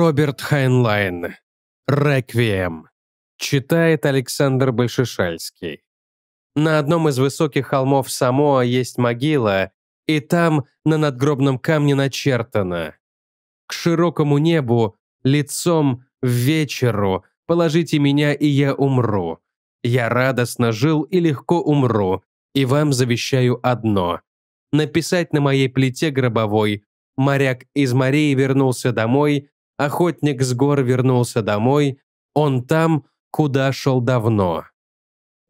Роберт Хайнлайн. «Реквием». Читает Александр Большишальский. На одном из высоких холмов Самоа есть могила, и там на надгробном камне начертано «К широкому небу, лицом в вечеру, положите меня, и я умру. Я радостно жил и легко умру, и вам завещаю одно – написать на моей плите гробовой «Моряк из морей вернулся домой, охотник с гор вернулся домой, он там, куда шел давно.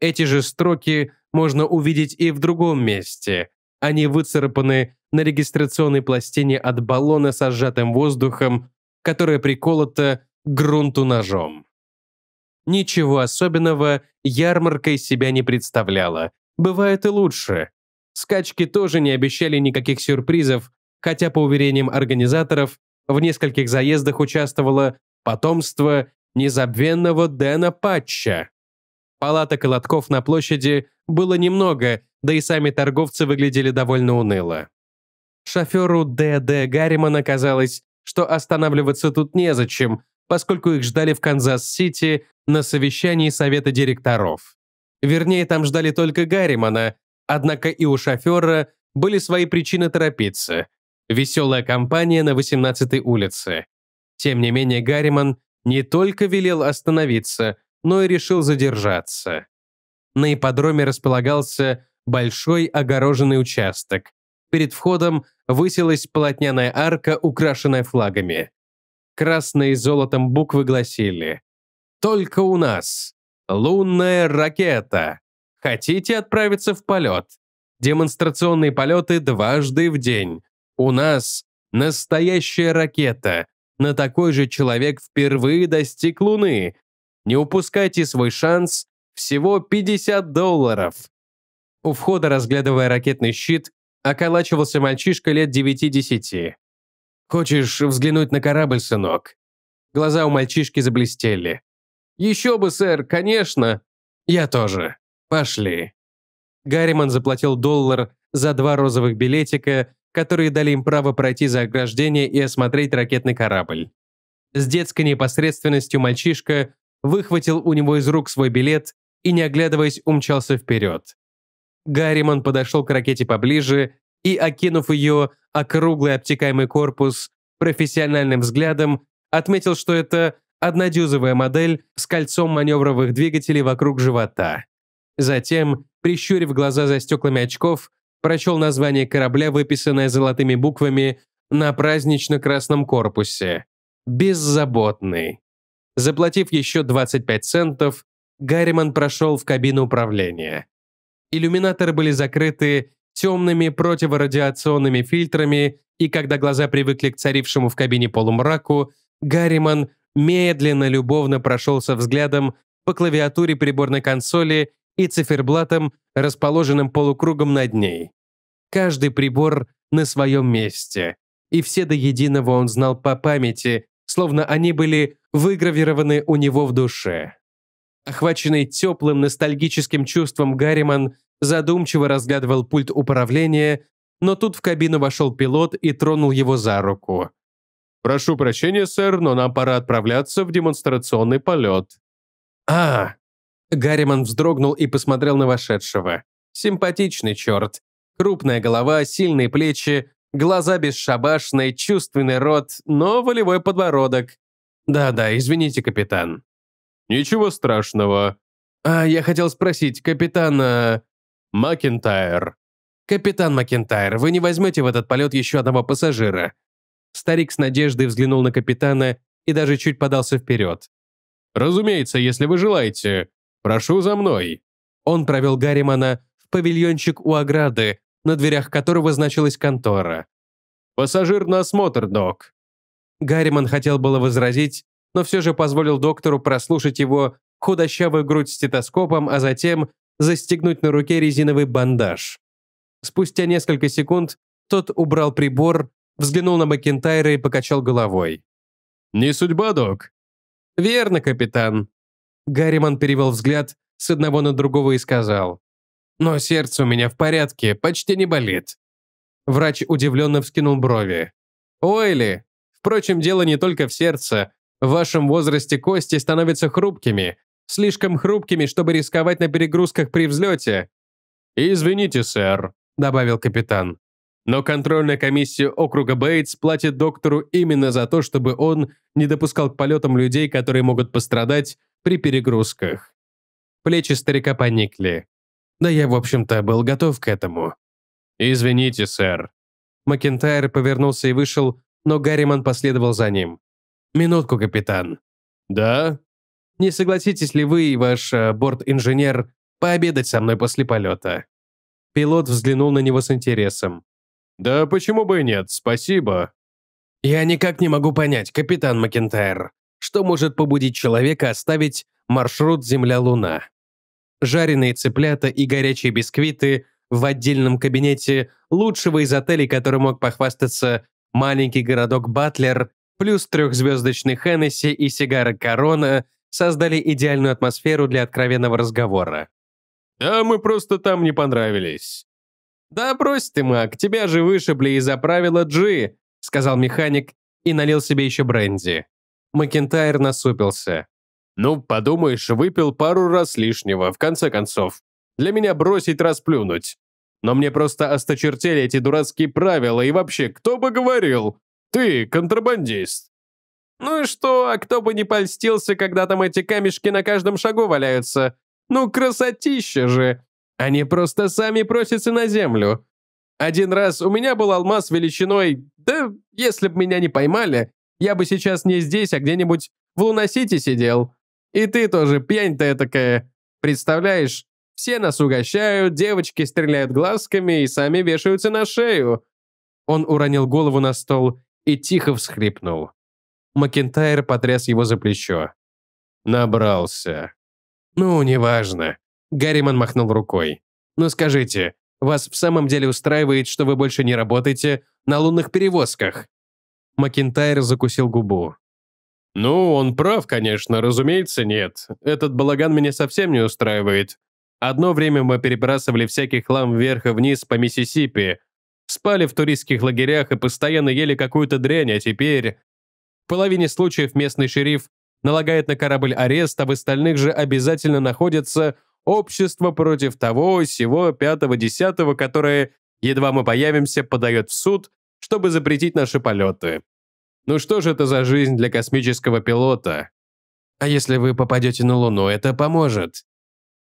Эти же строки можно увидеть и в другом месте. Они выцарапаны на регистрационной пластине от баллона со сжатым воздухом, которая приколота к грунту ножом. Ничего особенного ярмарка из себя не представляла. Бывает и лучше. Скачки тоже не обещали никаких сюрпризов, хотя, по уверениям организаторов, в нескольких заездах участвовало потомство незабвенного Дэна Патча. Палата и на площади было немного, да и сами торговцы выглядели довольно уныло. Шоферу Д.Д. Гарримана казалось, что останавливаться тут незачем, поскольку их ждали в Канзас-Сити на совещании совета директоров. Вернее, там ждали только Гарримана, однако и у шофера были свои причины торопиться веселая компания на 18-й улице. Тем не менее, Гарриман не только велел остановиться, но и решил задержаться. На ипподроме располагался большой огороженный участок. Перед входом высилась полотняная арка, украшенная флагами. Красные золотом буквы гласили «Только у нас! Лунная ракета! Хотите отправиться в полет? Демонстрационные полеты дважды в день, у нас настоящая ракета. На такой же человек впервые достиг Луны. Не упускайте свой шанс. Всего 50 долларов. У входа, разглядывая ракетный щит, околачивался мальчишка лет 9-10. «Хочешь взглянуть на корабль, сынок?» Глаза у мальчишки заблестели. «Еще бы, сэр, конечно!» «Я тоже. Пошли». Гарриман заплатил доллар за два розовых билетика которые дали им право пройти за ограждение и осмотреть ракетный корабль. С детской непосредственностью мальчишка выхватил у него из рук свой билет и, не оглядываясь, умчался вперед. Гарриман подошел к ракете поближе и, окинув ее округлый обтекаемый корпус профессиональным взглядом, отметил, что это однодюзовая модель с кольцом маневровых двигателей вокруг живота. Затем, прищурив глаза за стеклами очков, прочел название корабля, выписанное золотыми буквами на празднично-красном корпусе. «Беззаботный». Заплатив еще 25 центов, Гарриман прошел в кабину управления. Иллюминаторы были закрыты темными противорадиационными фильтрами, и когда глаза привыкли к царившему в кабине полумраку, Гарриман медленно, любовно прошелся взглядом по клавиатуре приборной консоли и циферблатом, расположенным полукругом над ней. Каждый прибор на своем месте, и все до единого он знал по памяти, словно они были выгравированы у него в душе. Охваченный теплым ностальгическим чувством Гарриман задумчиво разглядывал пульт управления, но тут в кабину вошел пилот и тронул его за руку. «Прошу прощения, сэр, но нам пора отправляться в демонстрационный полет». «А, Гарриман вздрогнул и посмотрел на вошедшего. Симпатичный черт. Крупная голова, сильные плечи, глаза бесшабашные, чувственный рот, но волевой подбородок. Да-да, извините, капитан. Ничего страшного. А я хотел спросить капитана... Э, Макентайр. Капитан Макентайр, вы не возьмете в этот полет еще одного пассажира. Старик с надеждой взглянул на капитана и даже чуть подался вперед. «Разумеется, если вы желаете. Прошу за мной». Он провел Гарримана в павильончик у ограды, на дверях которого значилась контора. «Пассажир на осмотр, док». Гарриман хотел было возразить, но все же позволил доктору прослушать его худощавую грудь стетоскопом, а затем застегнуть на руке резиновый бандаж. Спустя несколько секунд тот убрал прибор, взглянул на Макентайра и покачал головой. «Не судьба, док?» «Верно, капитан», Гарриман перевел взгляд с одного на другого и сказал. «Но сердце у меня в порядке, почти не болит». Врач удивленно вскинул брови. «Ойли! Впрочем, дело не только в сердце. В вашем возрасте кости становятся хрупкими. Слишком хрупкими, чтобы рисковать на перегрузках при взлете». «Извините, сэр», — добавил капитан. «Но контрольная комиссия округа Бейтс платит доктору именно за то, чтобы он не допускал к полетам людей, которые могут пострадать при перегрузках. Плечи старика поникли. Да я, в общем-то, был готов к этому. «Извините, сэр». Макентайр повернулся и вышел, но Гарриман последовал за ним. «Минутку, капитан». «Да?» «Не согласитесь ли вы и ваш э, борт-инженер пообедать со мной после полета?» Пилот взглянул на него с интересом. «Да почему бы и нет, спасибо». «Я никак не могу понять, капитан Макентайр что может побудить человека оставить маршрут Земля-Луна. Жареные цыплята и горячие бисквиты в отдельном кабинете лучшего из отелей, который мог похвастаться маленький городок Батлер, плюс трехзвездочный Хеннесси и сигары Корона создали идеальную атмосферу для откровенного разговора. «Да, мы просто там не понравились». «Да брось ты, Мак, тебя же вышибли из-за правила G», — сказал механик и налил себе еще бренди. Макентайр насупился. «Ну, подумаешь, выпил пару раз лишнего, в конце концов. Для меня бросить расплюнуть. Но мне просто осточертели эти дурацкие правила, и вообще, кто бы говорил? Ты контрабандист». «Ну и что, а кто бы не польстился, когда там эти камешки на каждом шагу валяются? Ну, красотища же! Они просто сами просятся на землю. Один раз у меня был алмаз величиной... Да, если бы меня не поймали, я бы сейчас не здесь, а где-нибудь в Луносите сидел. И ты тоже пьянь-то такая. Представляешь, все нас угощают, девочки стреляют глазками и сами вешаются на шею». Он уронил голову на стол и тихо всхрипнул. Макентайр потряс его за плечо. «Набрался». «Ну, неважно». Гарриман махнул рукой. «Ну скажите, вас в самом деле устраивает, что вы больше не работаете на лунных перевозках?» Макинтайр закусил губу. «Ну, он прав, конечно, разумеется, нет. Этот балаган меня совсем не устраивает. Одно время мы перебрасывали всякий хлам вверх и вниз по Миссисипи, спали в туристских лагерях и постоянно ели какую-то дрянь, а теперь... В половине случаев местный шериф налагает на корабль арест, а в остальных же обязательно находится общество против того, сего, пятого, десятого, которое, едва мы появимся, подает в суд, чтобы запретить наши полеты. Ну что же это за жизнь для космического пилота? А если вы попадете на Луну, это поможет.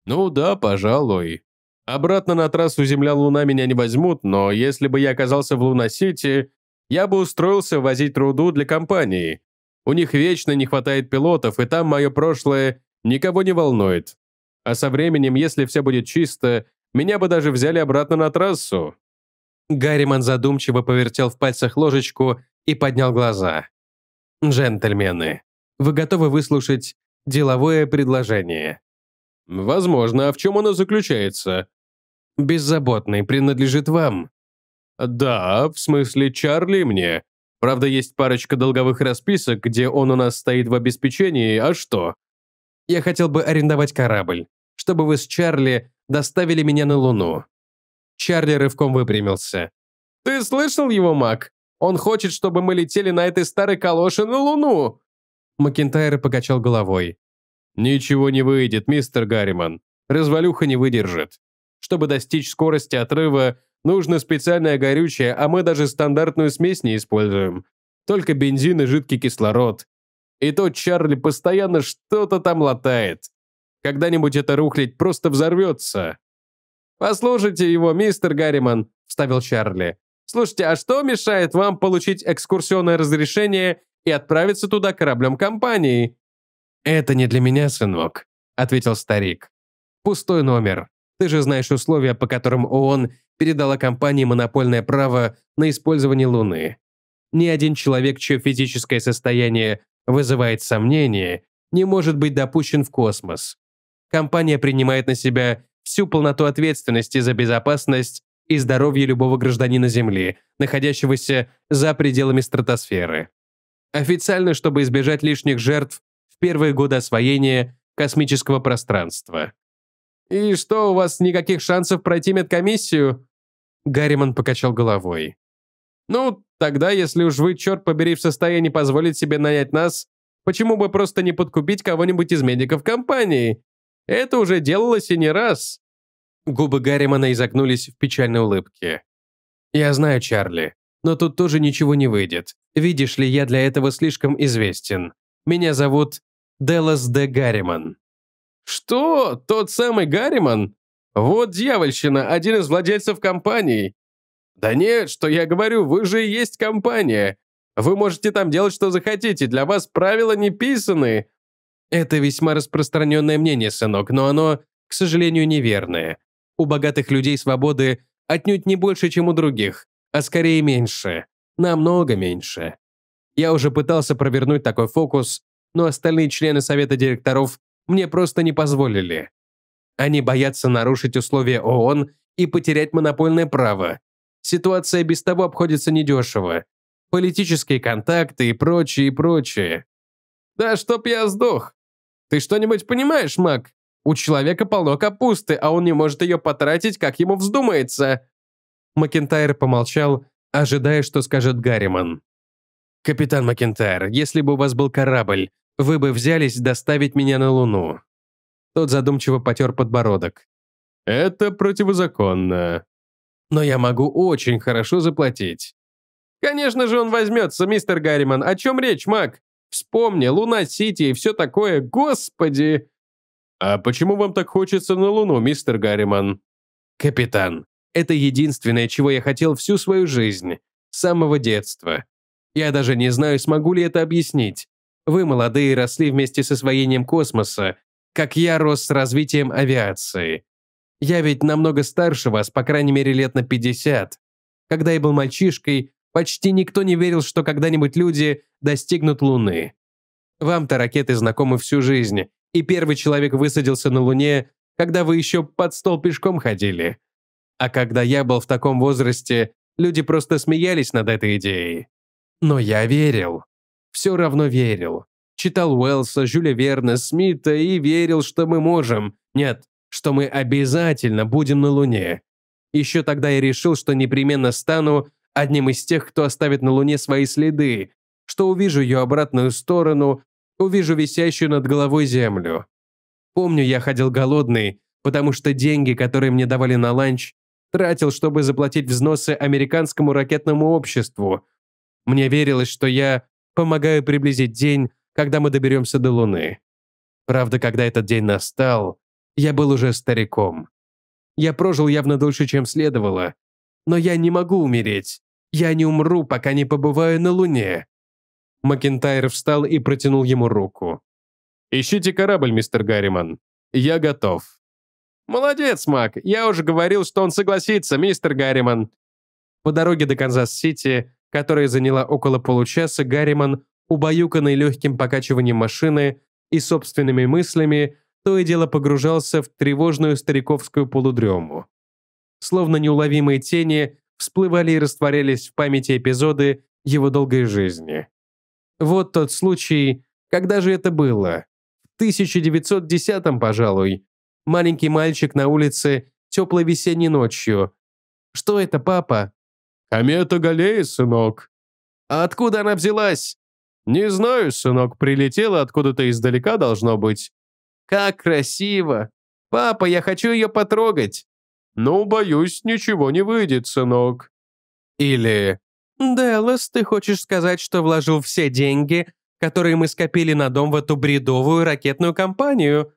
Ну да, пожалуй. Обратно на трассу Земля-Луна меня не возьмут, но если бы я оказался в Луна-Сити, я бы устроился возить труду для компании. У них вечно не хватает пилотов, и там мое прошлое никого не волнует. А со временем, если все будет чисто, меня бы даже взяли обратно на трассу». Гарриман задумчиво повертел в пальцах ложечку и поднял глаза. «Джентльмены, вы готовы выслушать деловое предложение?» «Возможно, а в чем оно заключается?» «Беззаботный принадлежит вам». «Да, в смысле Чарли мне. Правда, есть парочка долговых расписок, где он у нас стоит в обеспечении, а что?» «Я хотел бы арендовать корабль, чтобы вы с Чарли доставили меня на Луну». Чарли рывком выпрямился. «Ты слышал его, Мак? Он хочет, чтобы мы летели на этой старой калоше на Луну!» Макентайр покачал головой. «Ничего не выйдет, мистер Гарриман. Развалюха не выдержит. Чтобы достичь скорости отрыва, нужно специальное горючее, а мы даже стандартную смесь не используем. Только бензин и жидкий кислород. И тот Чарли постоянно что-то там латает. Когда-нибудь это рухлядь просто взорвется». «Послушайте его, мистер Гарриман», – вставил Чарли. Слушайте, а что мешает вам получить экскурсионное разрешение и отправиться туда кораблем компании?» «Это не для меня, сынок», — ответил старик. «Пустой номер. Ты же знаешь условия, по которым ООН передала компании монопольное право на использование Луны. Ни один человек, чье физическое состояние вызывает сомнения, не может быть допущен в космос. Компания принимает на себя всю полноту ответственности за безопасность и здоровье любого гражданина Земли, находящегося за пределами стратосферы. Официально, чтобы избежать лишних жертв в первые годы освоения космического пространства. «И что, у вас никаких шансов пройти медкомиссию?» Гарриман покачал головой. «Ну, тогда, если уж вы, черт побери, в состоянии позволить себе нанять нас, почему бы просто не подкупить кого-нибудь из медиков компании? Это уже делалось и не раз. Губы Гарримана изогнулись в печальной улыбке. «Я знаю, Чарли, но тут тоже ничего не выйдет. Видишь ли, я для этого слишком известен. Меня зовут Делос де Гарриман». «Что? Тот самый Гарриман? Вот дьявольщина, один из владельцев компании. Да нет, что я говорю, вы же и есть компания. Вы можете там делать, что захотите, для вас правила не писаны». Это весьма распространенное мнение, сынок, но оно, к сожалению, неверное. У богатых людей свободы отнюдь не больше, чем у других, а скорее меньше, намного меньше. Я уже пытался провернуть такой фокус, но остальные члены совета директоров мне просто не позволили. Они боятся нарушить условия ООН и потерять монопольное право. Ситуация без того обходится недешево. Политические контакты и прочее, и прочее. Да чтоб я сдох. Ты что-нибудь понимаешь, Мак? У человека полно капусты, а он не может ее потратить, как ему вздумается». Макентайр помолчал, ожидая, что скажет Гарриман. «Капитан Макентайр, если бы у вас был корабль, вы бы взялись доставить меня на Луну». Тот задумчиво потер подбородок. «Это противозаконно. Но я могу очень хорошо заплатить». «Конечно же он возьмется, мистер Гарриман. О чем речь, Мак? Вспомни, Луна-Сити и все такое. Господи!» «А почему вам так хочется на Луну, мистер Гарриман?» «Капитан, это единственное, чего я хотел всю свою жизнь, с самого детства. Я даже не знаю, смогу ли это объяснить. Вы, молодые, росли вместе с освоением космоса, как я рос с развитием авиации. Я ведь намного старше вас, по крайней мере, лет на 50. Когда я был мальчишкой, почти никто не верил, что когда-нибудь люди достигнут Луны. Вам-то ракеты знакомы всю жизнь, и первый человек высадился на Луне, когда вы еще под стол пешком ходили. А когда я был в таком возрасте, люди просто смеялись над этой идеей. Но я верил. Все равно верил. Читал Уэллса, Жюля Верна, Смита и верил, что мы можем. Нет, что мы обязательно будем на Луне. Еще тогда я решил, что непременно стану одним из тех, кто оставит на Луне свои следы, что увижу ее обратную сторону, увижу висящую над головой землю. Помню, я ходил голодный, потому что деньги, которые мне давали на ланч, тратил, чтобы заплатить взносы американскому ракетному обществу. Мне верилось, что я помогаю приблизить день, когда мы доберемся до Луны. Правда, когда этот день настал, я был уже стариком. Я прожил явно дольше, чем следовало. Но я не могу умереть. Я не умру, пока не побываю на Луне. Макентайр встал и протянул ему руку. «Ищите корабль, мистер Гарриман. Я готов». «Молодец, Мак. Я уже говорил, что он согласится, мистер Гарриман». По дороге до Канзас-Сити, которая заняла около получаса, Гарриман, убаюканный легким покачиванием машины и собственными мыслями, то и дело погружался в тревожную стариковскую полудрему. Словно неуловимые тени всплывали и растворялись в памяти эпизоды его долгой жизни. Вот тот случай, когда же это было? В 1910-м, пожалуй. Маленький мальчик на улице теплой весенней ночью. Что это, папа? Комета Галея, сынок. А откуда она взялась? Не знаю, сынок, прилетела откуда-то издалека, должно быть. Как красиво. Папа, я хочу ее потрогать. Ну, боюсь, ничего не выйдет, сынок. Или «Делос, ты хочешь сказать, что вложил все деньги, которые мы скопили на дом в эту бредовую ракетную компанию?»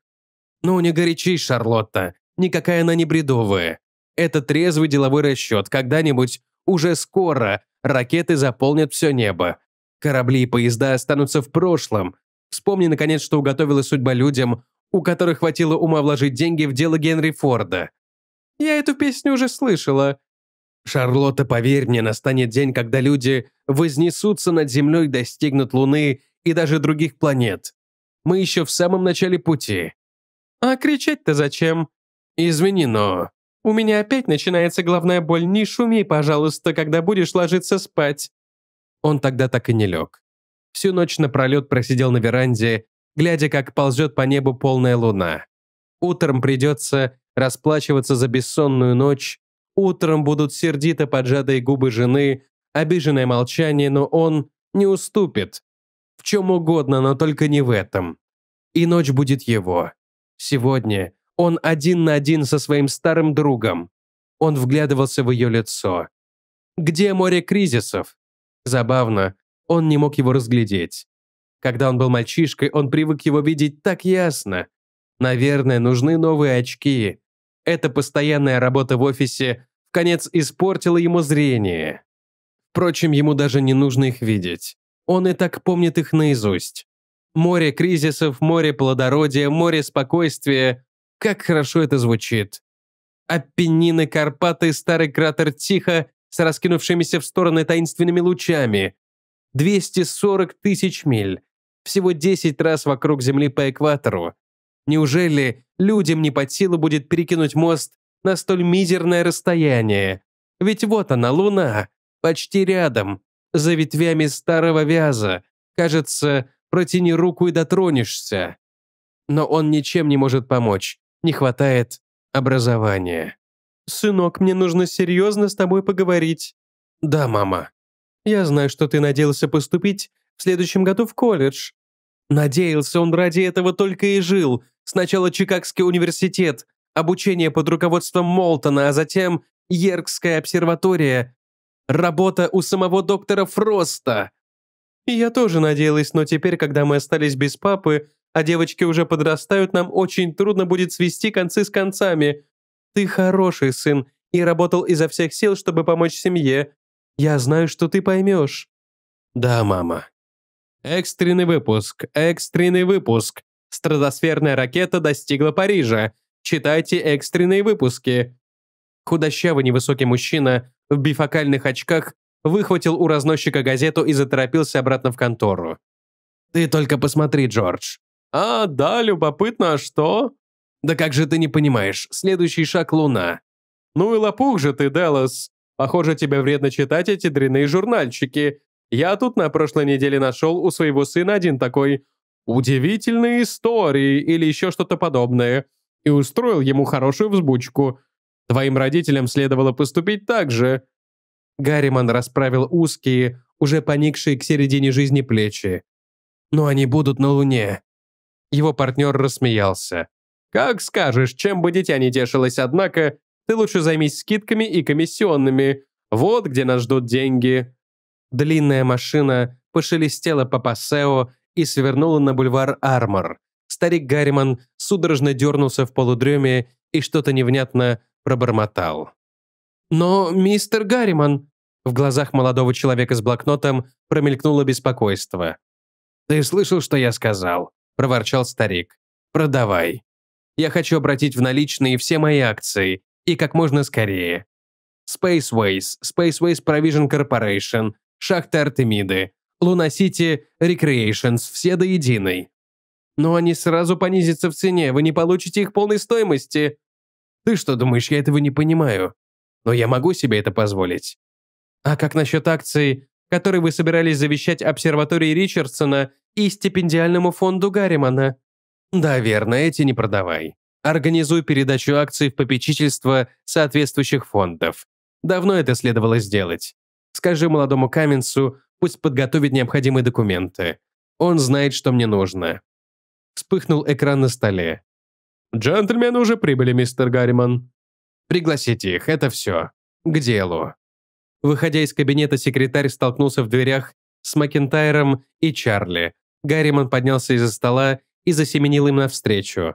«Ну, не горячись, Шарлотта. Никакая она не бредовая. Это трезвый деловой расчет. Когда-нибудь, уже скоро, ракеты заполнят все небо. Корабли и поезда останутся в прошлом. Вспомни, наконец, что уготовила судьба людям, у которых хватило ума вложить деньги в дело Генри Форда». «Я эту песню уже слышала», Шарлотта, поверь мне, настанет день, когда люди вознесутся над землей, достигнут Луны и даже других планет. Мы еще в самом начале пути. А кричать-то зачем? Извини, но... У меня опять начинается головная боль. Не шуми, пожалуйста, когда будешь ложиться спать. Он тогда так и не лег. Всю ночь напролет просидел на веранде, глядя, как ползет по небу полная луна. Утром придется расплачиваться за бессонную ночь Утром будут сердито поджатые губы жены, обиженное молчание, но он не уступит. В чем угодно, но только не в этом. И ночь будет его. Сегодня он один на один со своим старым другом. Он вглядывался в ее лицо. Где море кризисов? Забавно, он не мог его разглядеть. Когда он был мальчишкой, он привык его видеть так ясно. Наверное, нужны новые очки. Эта постоянная работа в офисе в конец испортила ему зрение. Впрочем, ему даже не нужно их видеть. Он и так помнит их наизусть. Море кризисов, море плодородия, море спокойствия. Как хорошо это звучит. Аппенины, Карпаты, старый кратер Тихо с раскинувшимися в стороны таинственными лучами. 240 тысяч миль. Всего 10 раз вокруг Земли по экватору. Неужели людям не под силу будет перекинуть мост на столь мизерное расстояние? Ведь вот она, луна, почти рядом, за ветвями старого вяза. Кажется, протяни руку и дотронешься. Но он ничем не может помочь, не хватает образования. «Сынок, мне нужно серьезно с тобой поговорить». «Да, мама. Я знаю, что ты надеялся поступить в следующем году в колледж, Надеялся, он ради этого только и жил. Сначала Чикагский университет, обучение под руководством Молтона, а затем Йеркская обсерватория, работа у самого доктора Фроста. я тоже надеялась, но теперь, когда мы остались без папы, а девочки уже подрастают, нам очень трудно будет свести концы с концами. Ты хороший сын и работал изо всех сил, чтобы помочь семье. Я знаю, что ты поймешь». «Да, мама», Экстренный выпуск, экстренный выпуск. Стратосферная ракета достигла Парижа. Читайте экстренные выпуски. Худощавый невысокий мужчина в бифокальных очках выхватил у разносчика газету и заторопился обратно в контору. «Ты только посмотри, Джордж». «А, да, любопытно, а что?» «Да как же ты не понимаешь, следующий шаг — Луна». «Ну и лопух же ты, Делос. Похоже, тебе вредно читать эти дрянные журнальчики. Я тут на прошлой неделе нашел у своего сына один такой «удивительные истории» или еще что-то подобное, и устроил ему хорошую взбучку. Твоим родителям следовало поступить так же». Гарриман расправил узкие, уже поникшие к середине жизни плечи. «Но они будут на Луне». Его партнер рассмеялся. «Как скажешь, чем бы дитя не тешилось, однако, ты лучше займись скидками и комиссионными. Вот где нас ждут деньги». Длинная машина пошелестела по Пассео и свернула на бульвар Армор. Старик Гарриман судорожно дернулся в полудреме и что-то невнятно пробормотал. «Но, мистер Гарриман...» В глазах молодого человека с блокнотом промелькнуло беспокойство. «Ты слышал, что я сказал?» – проворчал старик. «Продавай. Я хочу обратить в наличные все мои акции, и как можно скорее. Spaceways, Spaceways Provision Corporation, Шахта Артемиды, Луна-Сити, Рекреэйшнс, все до единой. Но они сразу понизятся в цене, вы не получите их полной стоимости. Ты что думаешь, я этого не понимаю? Но я могу себе это позволить. А как насчет акций, которые вы собирались завещать обсерватории Ричардсона и стипендиальному фонду Гарримана? Да, верно, эти не продавай. Организуй передачу акций в попечительство соответствующих фондов. Давно это следовало сделать. Скажи молодому каменцу, пусть подготовит необходимые документы. Он знает, что мне нужно». Вспыхнул экран на столе. «Джентльмены уже прибыли, мистер Гарриман. Пригласите их, это все. К делу». Выходя из кабинета, секретарь столкнулся в дверях с Макентайром и Чарли. Гарриман поднялся из-за стола и засеменил им навстречу.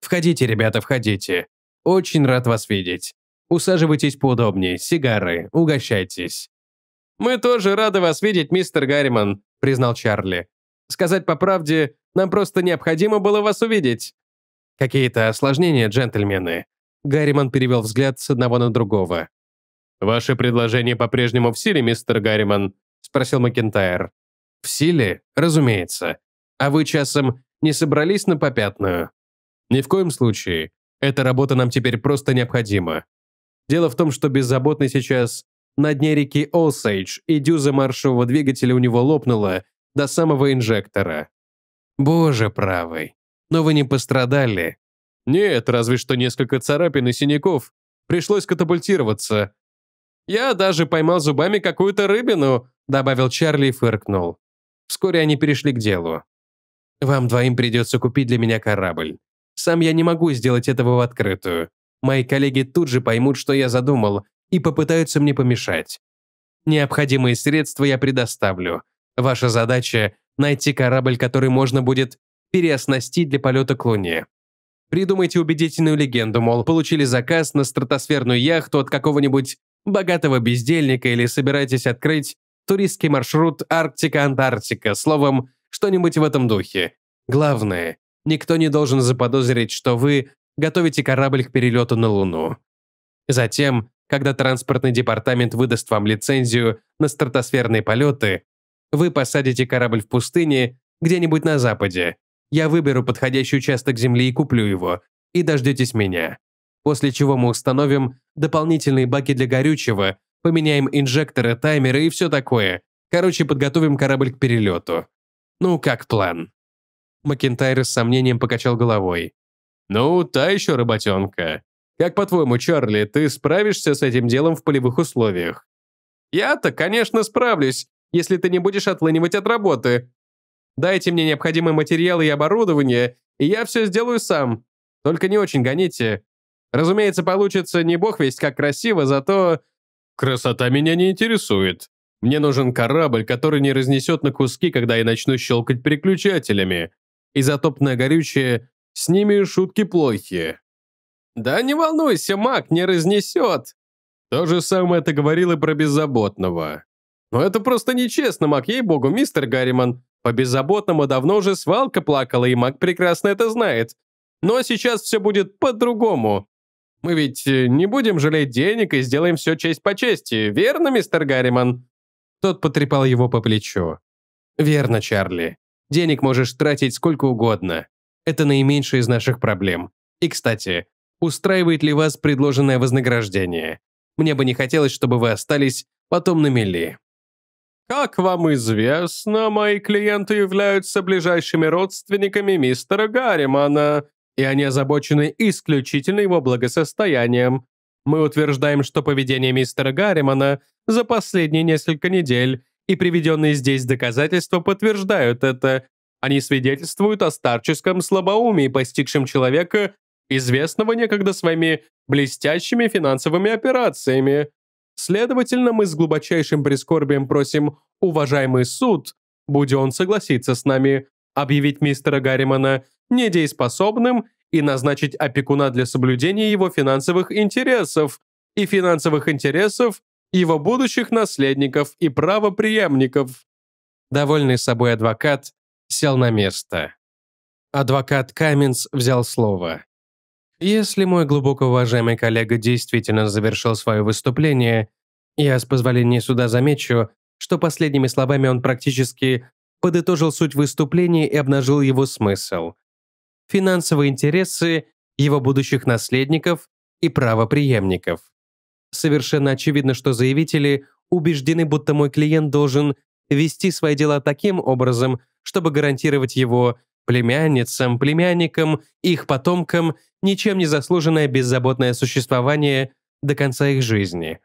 «Входите, ребята, входите. Очень рад вас видеть. Усаживайтесь поудобнее, сигары, угощайтесь. «Мы тоже рады вас видеть, мистер Гарриман», — признал Чарли. «Сказать по правде, нам просто необходимо было вас увидеть». «Какие-то осложнения, джентльмены», — Гарриман перевел взгляд с одного на другого. «Ваше предложение по-прежнему в силе, мистер Гарриман?» — спросил Макентайр. «В силе? Разумеется. А вы, часом, не собрались на попятную?» «Ни в коем случае. Эта работа нам теперь просто необходима. Дело в том, что беззаботный сейчас на дне реки Осейдж, и дюза маршевого двигателя у него лопнула до самого инжектора. Боже правый, но вы не пострадали. Нет, разве что несколько царапин и синяков. Пришлось катапультироваться. Я даже поймал зубами какую-то рыбину, добавил Чарли и фыркнул. Вскоре они перешли к делу. «Вам двоим придется купить для меня корабль. Сам я не могу сделать этого в открытую. Мои коллеги тут же поймут, что я задумал, и попытаются мне помешать. Необходимые средства я предоставлю. Ваша задача – найти корабль, который можно будет переоснастить для полета к Луне. Придумайте убедительную легенду, мол, получили заказ на стратосферную яхту от какого-нибудь богатого бездельника или собираетесь открыть туристский маршрут Арктика-Антарктика, словом, что-нибудь в этом духе. Главное, никто не должен заподозрить, что вы готовите корабль к перелету на Луну. Затем когда транспортный департамент выдаст вам лицензию на стратосферные полеты, вы посадите корабль в пустыне где-нибудь на западе. Я выберу подходящий участок земли и куплю его, и дождетесь меня. После чего мы установим дополнительные баки для горючего, поменяем инжекторы, таймеры и все такое. Короче, подготовим корабль к перелету. Ну, как план?» Макентайр с сомнением покачал головой. «Ну, та еще работенка. Как по-твоему, Чарли, ты справишься с этим делом в полевых условиях? Я-то, конечно, справлюсь, если ты не будешь отлынивать от работы. Дайте мне необходимые материалы и оборудование, и я все сделаю сам. Только не очень гоните. Разумеется, получится не бог весть как красиво, зато... Красота меня не интересует. Мне нужен корабль, который не разнесет на куски, когда я начну щелкать переключателями. Изотопное горючее, с ними шутки плохие. «Да не волнуйся, маг не разнесет!» То же самое ты говорил и про беззаботного. «Но это просто нечестно, маг, ей-богу, мистер Гарриман. По беззаботному давно уже свалка плакала, и маг прекрасно это знает. Но сейчас все будет по-другому. Мы ведь э, не будем жалеть денег и сделаем все честь по чести, верно, мистер Гарриман?» Тот потрепал его по плечу. «Верно, Чарли. Денег можешь тратить сколько угодно. Это наименьшая из наших проблем. И, кстати, устраивает ли вас предложенное вознаграждение. Мне бы не хотелось, чтобы вы остались потом на мели. Как вам известно, мои клиенты являются ближайшими родственниками мистера Гарримана, и они озабочены исключительно его благосостоянием. Мы утверждаем, что поведение мистера Гарримана за последние несколько недель и приведенные здесь доказательства подтверждают это. Они свидетельствуют о старческом слабоумии, постигшем человека известного некогда своими блестящими финансовыми операциями. Следовательно, мы с глубочайшим прискорбием просим уважаемый суд, будь он согласиться с нами, объявить мистера Гарримана недееспособным и назначить опекуна для соблюдения его финансовых интересов и финансовых интересов его будущих наследников и правоприемников. Довольный собой адвокат сел на место. Адвокат Каменс взял слово. Если мой глубоко уважаемый коллега действительно завершил свое выступление, я с позволения суда замечу, что последними словами он практически подытожил суть выступления и обнажил его смысл. Финансовые интересы его будущих наследников и правоприемников. Совершенно очевидно, что заявители убеждены, будто мой клиент должен вести свои дела таким образом, чтобы гарантировать его племянницам, племянникам, их потомкам ничем не заслуженное беззаботное существование до конца их жизни.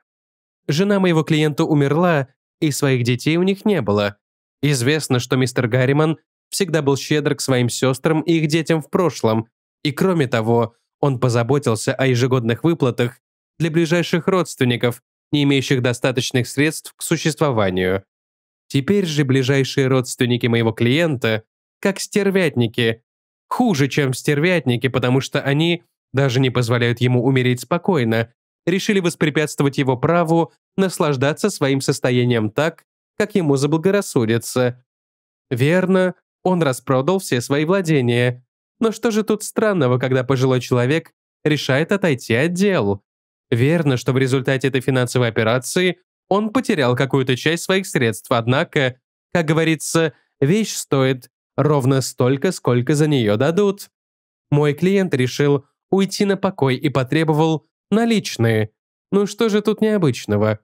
Жена моего клиента умерла, и своих детей у них не было. Известно, что мистер Гарриман всегда был щедр к своим сестрам и их детям в прошлом, и кроме того, он позаботился о ежегодных выплатах для ближайших родственников, не имеющих достаточных средств к существованию. Теперь же ближайшие родственники моего клиента как стервятники. Хуже, чем стервятники, потому что они даже не позволяют ему умереть спокойно, решили воспрепятствовать его праву наслаждаться своим состоянием так, как ему заблагорассудится. Верно, он распродал все свои владения. Но что же тут странного, когда пожилой человек решает отойти от дел? Верно, что в результате этой финансовой операции он потерял какую-то часть своих средств, однако, как говорится, вещь стоит ровно столько, сколько за нее дадут. Мой клиент решил уйти на покой и потребовал наличные. Ну что же тут необычного?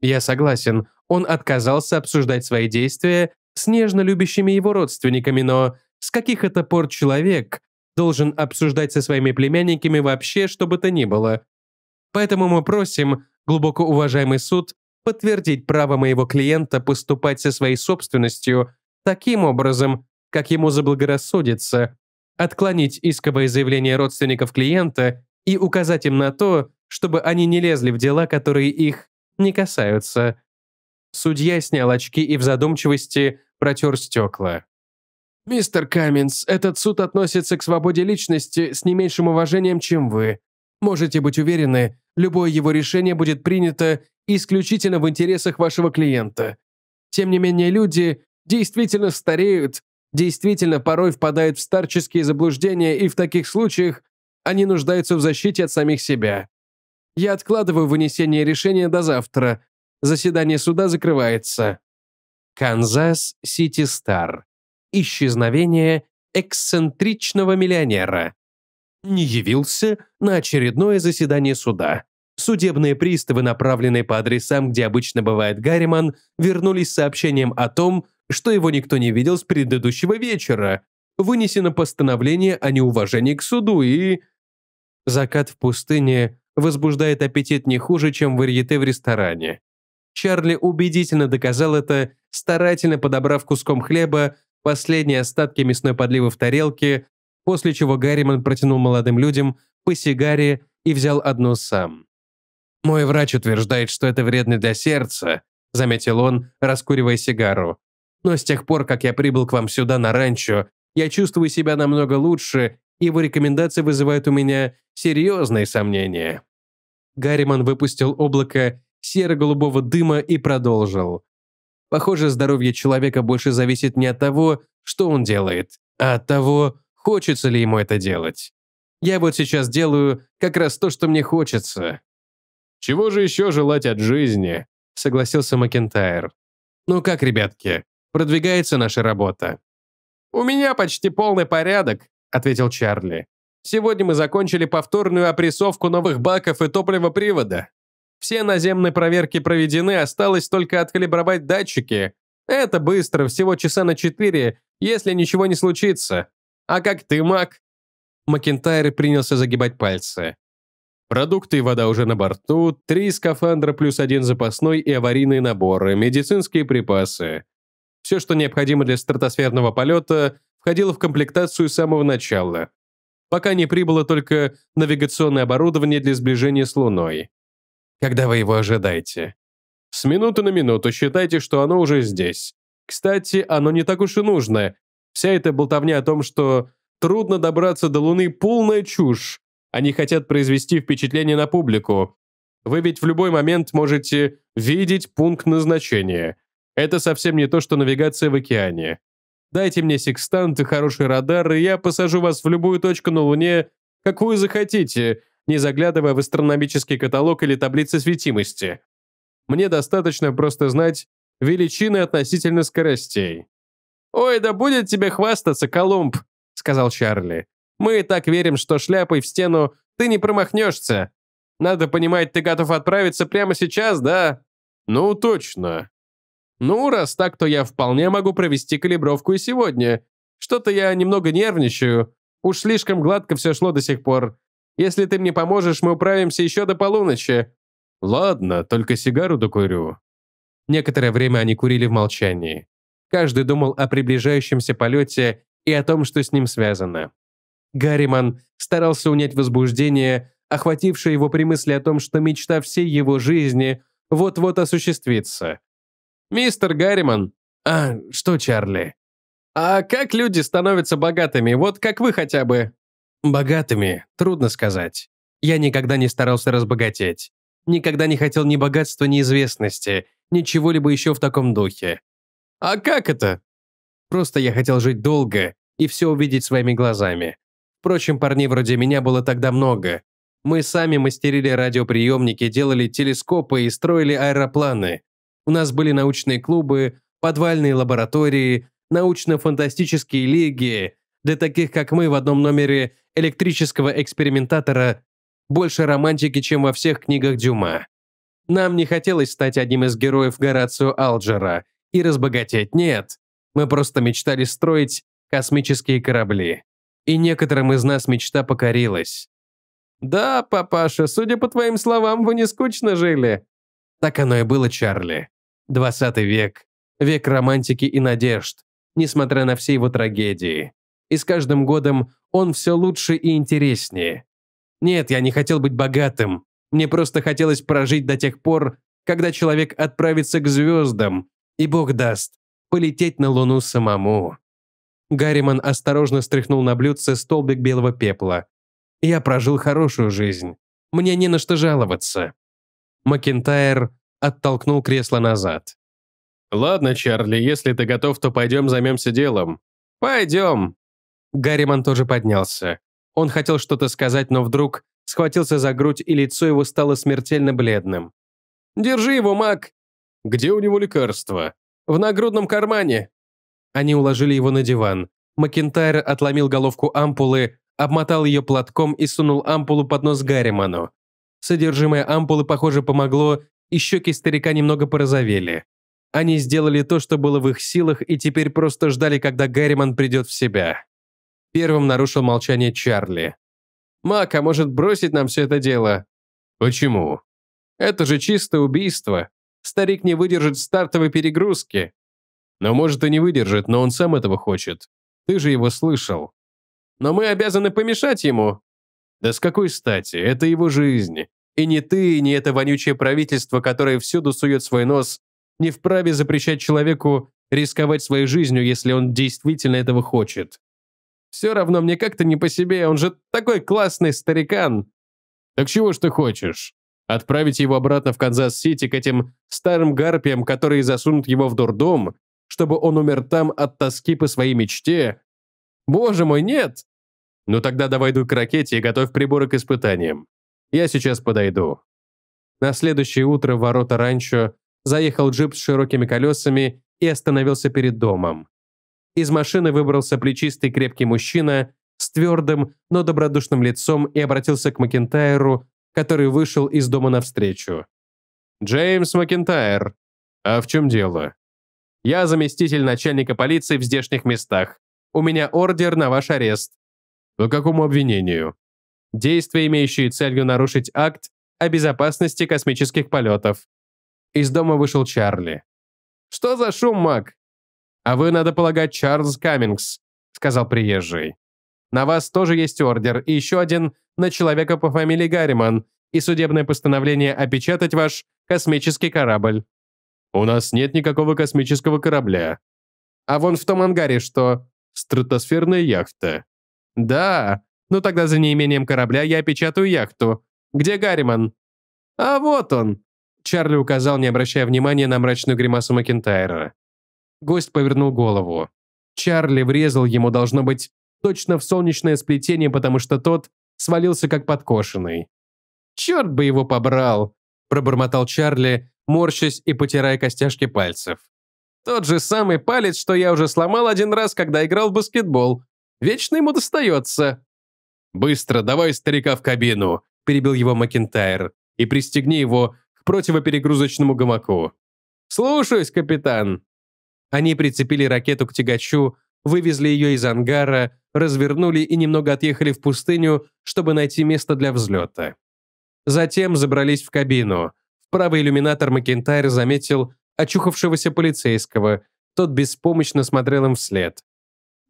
Я согласен, он отказался обсуждать свои действия с нежно любящими его родственниками, но с каких это пор человек должен обсуждать со своими племянниками вообще что бы то ни было? Поэтому мы просим, глубоко уважаемый суд, подтвердить право моего клиента поступать со своей собственностью таким образом, как ему заблагорассудится, отклонить исковое заявление родственников клиента и указать им на то, чтобы они не лезли в дела, которые их не касаются. Судья снял очки и в задумчивости протер стекла. «Мистер Каминс, этот суд относится к свободе личности с не меньшим уважением, чем вы. Можете быть уверены, любое его решение будет принято исключительно в интересах вашего клиента. Тем не менее, люди действительно стареют действительно порой впадают в старческие заблуждения, и в таких случаях они нуждаются в защите от самих себя. Я откладываю вынесение решения до завтра. Заседание суда закрывается. Канзас Сити Стар. Исчезновение эксцентричного миллионера. Не явился на очередное заседание суда. Судебные приставы, направленные по адресам, где обычно бывает Гарриман, вернулись с сообщением о том, что его никто не видел с предыдущего вечера. Вынесено постановление о неуважении к суду и... Закат в пустыне возбуждает аппетит не хуже, чем варьете в ресторане. Чарли убедительно доказал это, старательно подобрав куском хлеба последние остатки мясной подливы в тарелке, после чего Гарриман протянул молодым людям по сигаре и взял одну сам. «Мой врач утверждает, что это вредно для сердца», заметил он, раскуривая сигару но с тех пор, как я прибыл к вам сюда на ранчо, я чувствую себя намного лучше, и его рекомендации вызывают у меня серьезные сомнения». Гарриман выпустил облако серо-голубого дыма и продолжил. «Похоже, здоровье человека больше зависит не от того, что он делает, а от того, хочется ли ему это делать. Я вот сейчас делаю как раз то, что мне хочется». «Чего же еще желать от жизни?» — согласился Макентайр. «Ну как, ребятки, продвигается наша работа». «У меня почти полный порядок», — ответил Чарли. «Сегодня мы закончили повторную опрессовку новых баков и топливопривода. Все наземные проверки проведены, осталось только откалибровать датчики. Это быстро, всего часа на четыре, если ничего не случится. А как ты, Мак?» Макентайр принялся загибать пальцы. Продукты и вода уже на борту, три скафандра плюс один запасной и аварийные наборы, медицинские припасы. Все, что необходимо для стратосферного полета, входило в комплектацию с самого начала, пока не прибыло только навигационное оборудование для сближения с Луной. Когда вы его ожидаете? С минуты на минуту считайте, что оно уже здесь. Кстати, оно не так уж и нужно. Вся эта болтовня о том, что трудно добраться до Луны, полная чушь. Они хотят произвести впечатление на публику. Вы ведь в любой момент можете видеть пункт назначения. Это совсем не то, что навигация в океане. Дайте мне секстант и хороший радар, и я посажу вас в любую точку на Луне, какую захотите, не заглядывая в астрономический каталог или таблицы светимости. Мне достаточно просто знать величины относительно скоростей. «Ой, да будет тебе хвастаться, Колумб», — сказал Чарли. «Мы и так верим, что шляпой в стену ты не промахнешься. Надо понимать, ты готов отправиться прямо сейчас, да?» «Ну, точно», ну, раз так, то я вполне могу провести калибровку и сегодня. Что-то я немного нервничаю. Уж слишком гладко все шло до сих пор. Если ты мне поможешь, мы управимся еще до полуночи». «Ладно, только сигару докурю». Некоторое время они курили в молчании. Каждый думал о приближающемся полете и о том, что с ним связано. Гарриман старался унять возбуждение, охватившее его при мысли о том, что мечта всей его жизни вот-вот осуществится. «Мистер Гарриман». «А, что, Чарли?» «А как люди становятся богатыми? Вот как вы хотя бы?» «Богатыми? Трудно сказать. Я никогда не старался разбогатеть. Никогда не хотел ни богатства, ни известности, ничего либо еще в таком духе. А как это? Просто я хотел жить долго и все увидеть своими глазами. Впрочем, парней вроде меня было тогда много. Мы сами мастерили радиоприемники, делали телескопы и строили аэропланы. У нас были научные клубы, подвальные лаборатории, научно-фантастические лиги. Для таких, как мы, в одном номере электрического экспериментатора больше романтики, чем во всех книгах Дюма. Нам не хотелось стать одним из героев Горацио Алджера и разбогатеть, нет. Мы просто мечтали строить космические корабли. И некоторым из нас мечта покорилась. «Да, папаша, судя по твоим словам, вы не скучно жили». Так оно и было, Чарли. 20 век, век романтики и надежд, несмотря на все его трагедии. И с каждым годом он все лучше и интереснее. Нет, я не хотел быть богатым. Мне просто хотелось прожить до тех пор, когда человек отправится к звездам, и бог даст, полететь на Луну самому. Гарриман осторожно стряхнул на блюдце столбик белого пепла. Я прожил хорошую жизнь. Мне не на что жаловаться. Макентайр оттолкнул кресло назад. «Ладно, Чарли, если ты готов, то пойдем займемся делом». «Пойдем». Гарриман тоже поднялся. Он хотел что-то сказать, но вдруг схватился за грудь, и лицо его стало смертельно бледным. «Держи его, маг!» «Где у него лекарство?» «В нагрудном кармане!» Они уложили его на диван. Макентайр отломил головку ампулы, обмотал ее платком и сунул ампулу под нос Гарриману. Содержимое ампулы, похоже, помогло и щеки старика немного порозовели. Они сделали то, что было в их силах, и теперь просто ждали, когда Гарриман придет в себя. Первым нарушил молчание Чарли. «Мак, а может бросить нам все это дело?» «Почему?» «Это же чистое убийство. Старик не выдержит стартовой перегрузки». «Но может и не выдержит, но он сам этого хочет. Ты же его слышал». «Но мы обязаны помешать ему». «Да с какой стати? Это его жизнь. И ни ты, ни это вонючее правительство, которое всюду сует свой нос, не вправе запрещать человеку рисковать своей жизнью, если он действительно этого хочет. Все равно мне как-то не по себе, он же такой классный старикан. Так чего ж ты хочешь? Отправить его обратно в Канзас-Сити к этим старым гарпиям, которые засунут его в дурдом, чтобы он умер там от тоски по своей мечте? Боже мой, нет! Ну тогда давай иду к ракете и готовь приборы к испытаниям. Я сейчас подойду». На следующее утро в ворота ранчо заехал джип с широкими колесами и остановился перед домом. Из машины выбрался плечистый крепкий мужчина с твердым, но добродушным лицом и обратился к Макентайру, который вышел из дома навстречу. «Джеймс Макентайр, а в чем дело?» «Я заместитель начальника полиции в здешних местах. У меня ордер на ваш арест». «По какому обвинению?» действия, имеющие целью нарушить акт о безопасности космических полетов. Из дома вышел Чарли. «Что за шум, Мак?» «А вы, надо полагать, Чарльз Каммингс», — сказал приезжий. «На вас тоже есть ордер, и еще один на человека по фамилии Гарриман, и судебное постановление опечатать ваш космический корабль». «У нас нет никакого космического корабля». «А вон в том ангаре что?» «Стратосферная яхта». «Да, ну тогда за неимением корабля я печатаю яхту. Где Гарриман?» «А вот он!» Чарли указал, не обращая внимания на мрачную гримасу Макентайра. Гость повернул голову. Чарли врезал ему, должно быть, точно в солнечное сплетение, потому что тот свалился как подкошенный. «Черт бы его побрал!» – пробормотал Чарли, морщась и потирая костяшки пальцев. «Тот же самый палец, что я уже сломал один раз, когда играл в баскетбол. Вечно ему достается!» «Быстро давай старика в кабину!» – перебил его Макентайр. «И пристегни его к противоперегрузочному гамаку». «Слушаюсь, капитан!» Они прицепили ракету к тягачу, вывезли ее из ангара, развернули и немного отъехали в пустыню, чтобы найти место для взлета. Затем забрались в кабину. В правый иллюминатор Макентайр заметил очухавшегося полицейского. Тот беспомощно смотрел им вслед.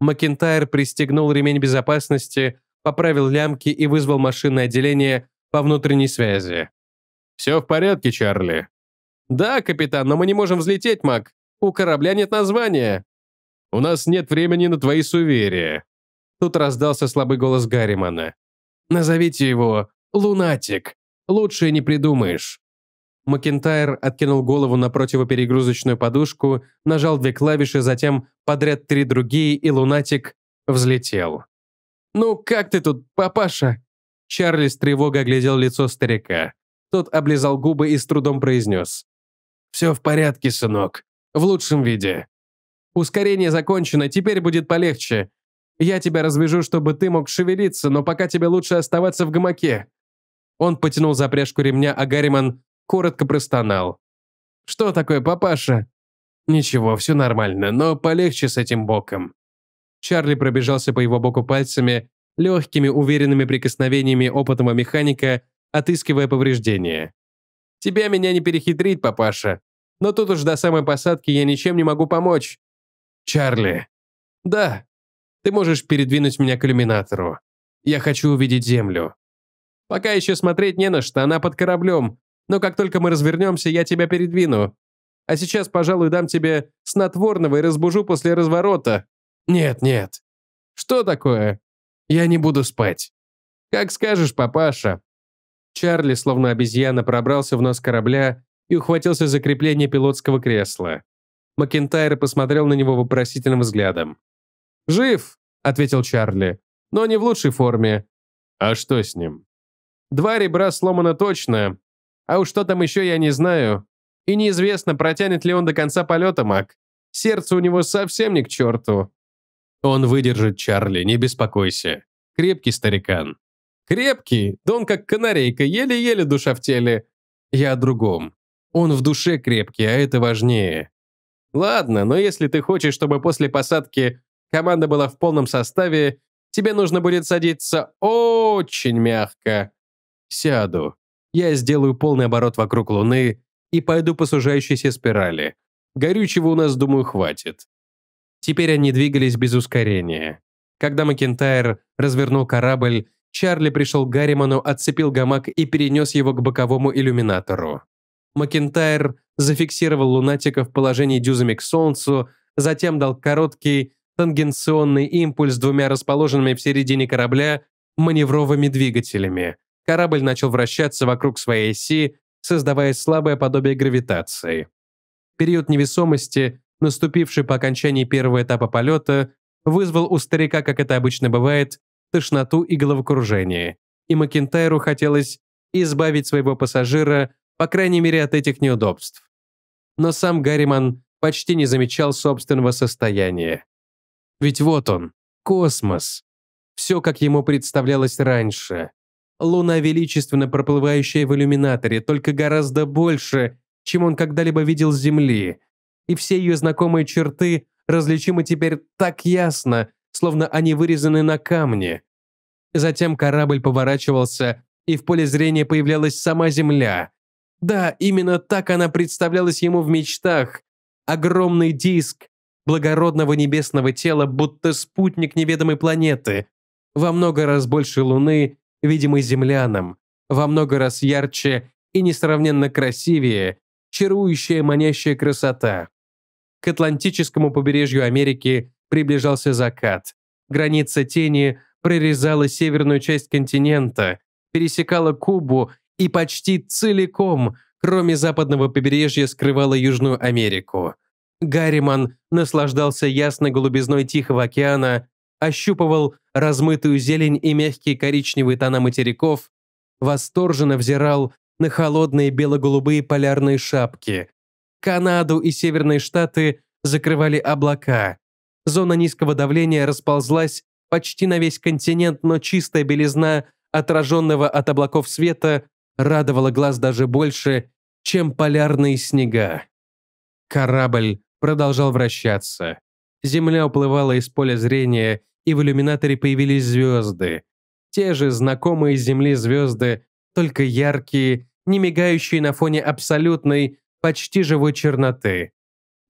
Макентайр пристегнул ремень безопасности, поправил лямки и вызвал машинное отделение по внутренней связи. «Все в порядке, Чарли?» «Да, капитан, но мы не можем взлететь, Мак. У корабля нет названия». «У нас нет времени на твои суверия». Тут раздался слабый голос Гарримана. «Назовите его Лунатик. Лучше не придумаешь». Макентайр откинул голову на противоперегрузочную подушку, нажал две клавиши, затем подряд три другие, и лунатик взлетел. «Ну как ты тут, папаша?» Чарли с тревогой оглядел лицо старика. Тот облизал губы и с трудом произнес. «Все в порядке, сынок. В лучшем виде. Ускорение закончено, теперь будет полегче. Я тебя развяжу, чтобы ты мог шевелиться, но пока тебе лучше оставаться в гамаке». Он потянул за пряжку ремня, а Гарриман коротко простонал. «Что такое, папаша?» «Ничего, все нормально, но полегче с этим боком. Чарли пробежался по его боку пальцами, легкими, уверенными прикосновениями опытного механика, отыскивая повреждения. «Тебя меня не перехитрить, папаша. Но тут уж до самой посадки я ничем не могу помочь». «Чарли». «Да. Ты можешь передвинуть меня к иллюминатору. Я хочу увидеть Землю». «Пока еще смотреть не на что, она под кораблем. Но как только мы развернемся, я тебя передвину. А сейчас, пожалуй, дам тебе снотворного и разбужу после разворота». «Нет, нет. Что такое? Я не буду спать. Как скажешь, папаша». Чарли, словно обезьяна, пробрался в нос корабля и ухватился за крепление пилотского кресла. Макентайр посмотрел на него вопросительным взглядом. «Жив», — ответил Чарли, — «но не в лучшей форме». «А что с ним?» «Два ребра сломано точно. А уж что там еще, я не знаю. И неизвестно, протянет ли он до конца полета, Мак. Сердце у него совсем не к черту». Он выдержит, Чарли, не беспокойся. Крепкий старикан. Крепкий? Да он как канарейка, еле-еле душа в теле. Я о другом. Он в душе крепкий, а это важнее. Ладно, но если ты хочешь, чтобы после посадки команда была в полном составе, тебе нужно будет садиться очень мягко. Сяду. Я сделаю полный оборот вокруг Луны и пойду по сужающейся спирали. Горючего у нас, думаю, хватит. Теперь они двигались без ускорения. Когда Макентайр развернул корабль, Чарли пришел к Гарриману, отцепил гамак и перенес его к боковому иллюминатору. Макентайр зафиксировал лунатика в положении дюзами к Солнцу, затем дал короткий тангенционный импульс двумя расположенными в середине корабля маневровыми двигателями. Корабль начал вращаться вокруг своей оси, создавая слабое подобие гравитации. Период невесомости наступивший по окончании первого этапа полета, вызвал у старика, как это обычно бывает, тошноту и головокружение, и Макентайру хотелось избавить своего пассажира, по крайней мере, от этих неудобств. Но сам Гарриман почти не замечал собственного состояния. Ведь вот он, космос. Все, как ему представлялось раньше. Луна, величественно проплывающая в иллюминаторе, только гораздо больше, чем он когда-либо видел с Земли, и все ее знакомые черты различимы теперь так ясно, словно они вырезаны на камне. Затем корабль поворачивался, и в поле зрения появлялась сама Земля. Да, именно так она представлялась ему в мечтах. Огромный диск благородного небесного тела, будто спутник неведомой планеты. Во много раз больше Луны, видимой землянам. Во много раз ярче и несравненно красивее, чарующая манящая красота. К атлантическому побережью Америки приближался закат. Граница тени прорезала северную часть континента, пересекала Кубу и почти целиком, кроме западного побережья, скрывала Южную Америку. Гарриман наслаждался ясной голубизной Тихого океана, ощупывал размытую зелень и мягкие коричневые тона материков, восторженно взирал на холодные бело-голубые полярные шапки, Канаду и Северные Штаты закрывали облака. Зона низкого давления расползлась почти на весь континент, но чистая белизна, отраженного от облаков света, радовала глаз даже больше, чем полярные снега. Корабль продолжал вращаться. Земля уплывала из поля зрения, и в иллюминаторе появились звезды. Те же знакомые с Земли звезды, только яркие, не мигающие на фоне абсолютной, почти живой черноты.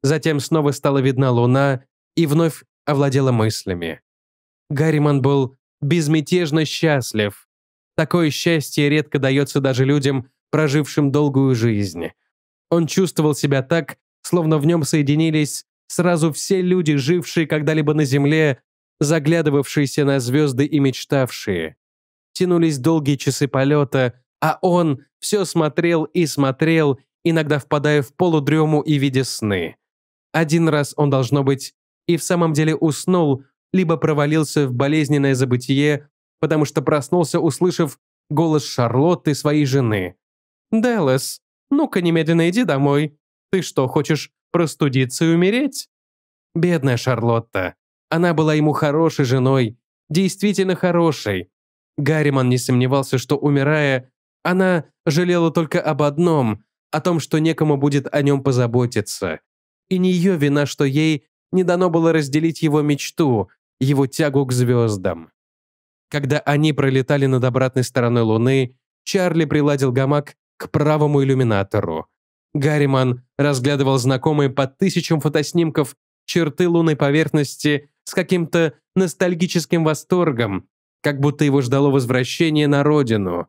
Затем снова стала видна луна и вновь овладела мыслями. Гарриман был безмятежно счастлив. Такое счастье редко дается даже людям, прожившим долгую жизнь. Он чувствовал себя так, словно в нем соединились сразу все люди, жившие когда-либо на Земле, заглядывавшиеся на звезды и мечтавшие. Тянулись долгие часы полета, а он все смотрел и смотрел иногда впадая в полудрему и виде сны. Один раз он, должно быть, и в самом деле уснул, либо провалился в болезненное забытие, потому что проснулся, услышав голос Шарлотты, своей жены. «Делос, ну-ка немедленно иди домой. Ты что, хочешь простудиться и умереть?» Бедная Шарлотта. Она была ему хорошей женой, действительно хорошей. Гарриман не сомневался, что, умирая, она жалела только об одном, о том, что некому будет о нем позаботиться. И не ее вина, что ей не дано было разделить его мечту, его тягу к звездам. Когда они пролетали над обратной стороной Луны, Чарли приладил гамак к правому иллюминатору. Гарриман разглядывал знакомые по тысячам фотоснимков черты лунной поверхности с каким-то ностальгическим восторгом, как будто его ждало возвращение на родину.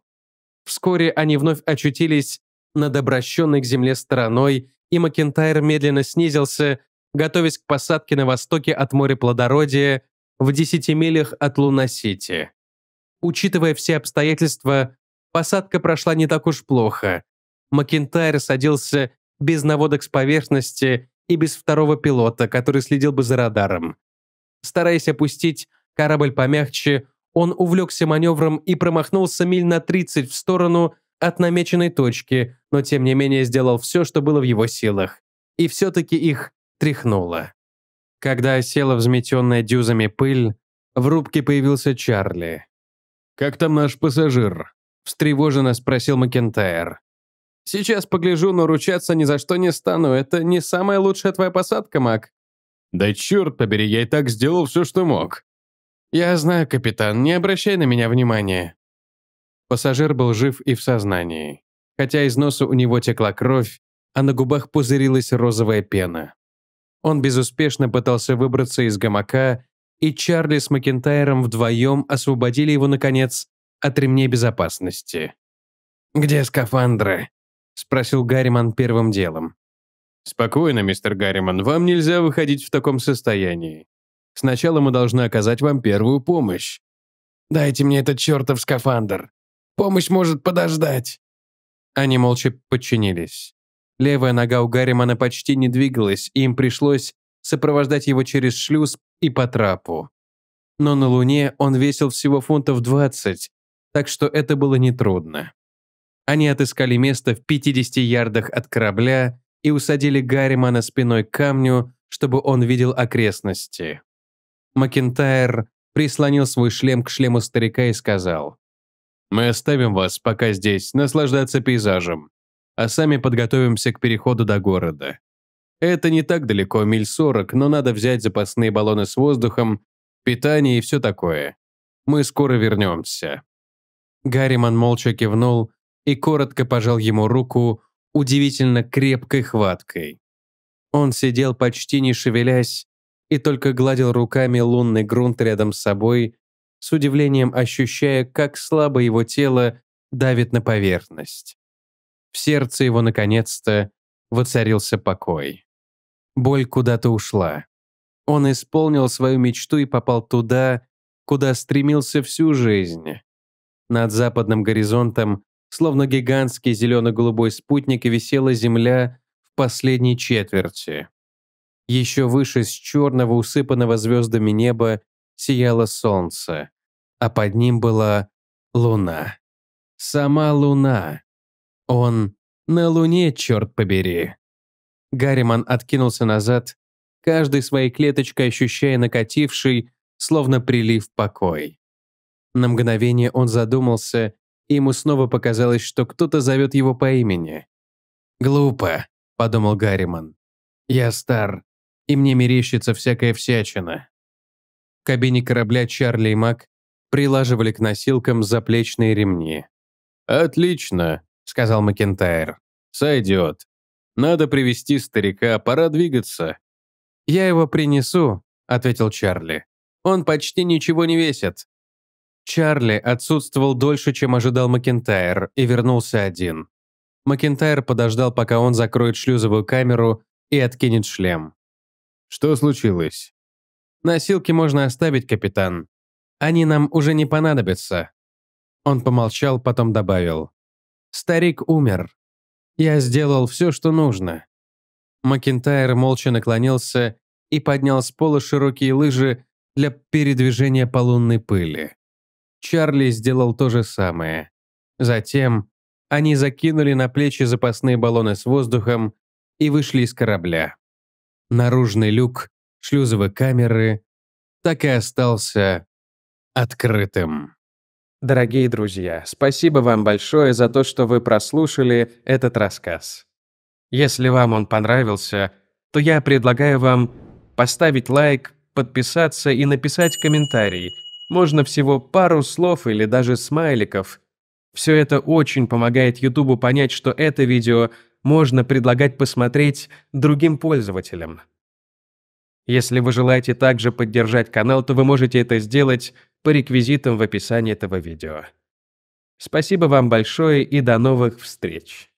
Вскоре они вновь очутились над обращенной к земле стороной, и Макентайр медленно снизился, готовясь к посадке на востоке от моря плодородия в 10 милях от Луна-Сити. Учитывая все обстоятельства, посадка прошла не так уж плохо. Макентайр садился без наводок с поверхности и без второго пилота, который следил бы за радаром. Стараясь опустить корабль помягче, он увлекся маневром и промахнулся миль на 30 в сторону – от намеченной точки, но тем не менее сделал все, что было в его силах. И все-таки их тряхнуло. Когда осела взметенная дюзами пыль, в рубке появился Чарли. «Как там наш пассажир?» – встревоженно спросил Макентайр. «Сейчас погляжу, но ручаться ни за что не стану. Это не самая лучшая твоя посадка, Мак». «Да черт побери, я и так сделал все, что мог». «Я знаю, капитан, не обращай на меня внимания», Пассажир был жив и в сознании. Хотя из носа у него текла кровь, а на губах пузырилась розовая пена. Он безуспешно пытался выбраться из гамака, и Чарли с Макентайром вдвоем освободили его, наконец, от ремней безопасности. «Где скафандры?» – спросил Гарриман первым делом. «Спокойно, мистер Гарриман, вам нельзя выходить в таком состоянии. Сначала мы должны оказать вам первую помощь. Дайте мне этот чертов скафандр. Помощь может подождать». Они молча подчинились. Левая нога у Гарримана почти не двигалась, и им пришлось сопровождать его через шлюз и по трапу. Но на Луне он весил всего фунтов 20, так что это было нетрудно. Они отыскали место в 50 ярдах от корабля и усадили Гарримана спиной к камню, чтобы он видел окрестности. Макентайр прислонил свой шлем к шлему старика и сказал, мы оставим вас пока здесь, наслаждаться пейзажем, а сами подготовимся к переходу до города. Это не так далеко, миль сорок, но надо взять запасные баллоны с воздухом, питание и все такое. Мы скоро вернемся». Гарриман молча кивнул и коротко пожал ему руку удивительно крепкой хваткой. Он сидел почти не шевелясь и только гладил руками лунный грунт рядом с собой, с удивлением ощущая, как слабо его тело давит на поверхность. В сердце его, наконец-то, воцарился покой. Боль куда-то ушла. Он исполнил свою мечту и попал туда, куда стремился всю жизнь. Над западным горизонтом, словно гигантский зелено-голубой спутник, висела земля в последней четверти. Еще выше с черного, усыпанного звездами неба сияло солнце, а под ним была луна. Сама луна. Он на луне, черт побери. Гарриман откинулся назад, каждой своей клеточкой ощущая накативший, словно прилив покой. На мгновение он задумался, и ему снова показалось, что кто-то зовет его по имени. «Глупо», — подумал Гарриман. «Я стар, и мне мерещится всякая всячина кабине корабля Чарли и Мак прилаживали к носилкам заплечные ремни. «Отлично», — сказал Макентайр. «Сойдет. Надо привести старика, пора двигаться». «Я его принесу», — ответил Чарли. «Он почти ничего не весит». Чарли отсутствовал дольше, чем ожидал Макентайр, и вернулся один. Макентайр подождал, пока он закроет шлюзовую камеру и откинет шлем. «Что случилось?» Носилки можно оставить, капитан. Они нам уже не понадобятся». Он помолчал, потом добавил. «Старик умер. Я сделал все, что нужно». Макентайр молча наклонился и поднял с пола широкие лыжи для передвижения по лунной пыли. Чарли сделал то же самое. Затем они закинули на плечи запасные баллоны с воздухом и вышли из корабля. Наружный люк шлюзовой камеры так и остался открытым. Дорогие друзья, спасибо вам большое за то, что вы прослушали этот рассказ. Если вам он понравился, то я предлагаю вам поставить лайк, подписаться и написать комментарий. Можно всего пару слов или даже смайликов. Все это очень помогает Ютубу понять, что это видео можно предлагать посмотреть другим пользователям. Если вы желаете также поддержать канал, то вы можете это сделать по реквизитам в описании этого видео. Спасибо вам большое и до новых встреч!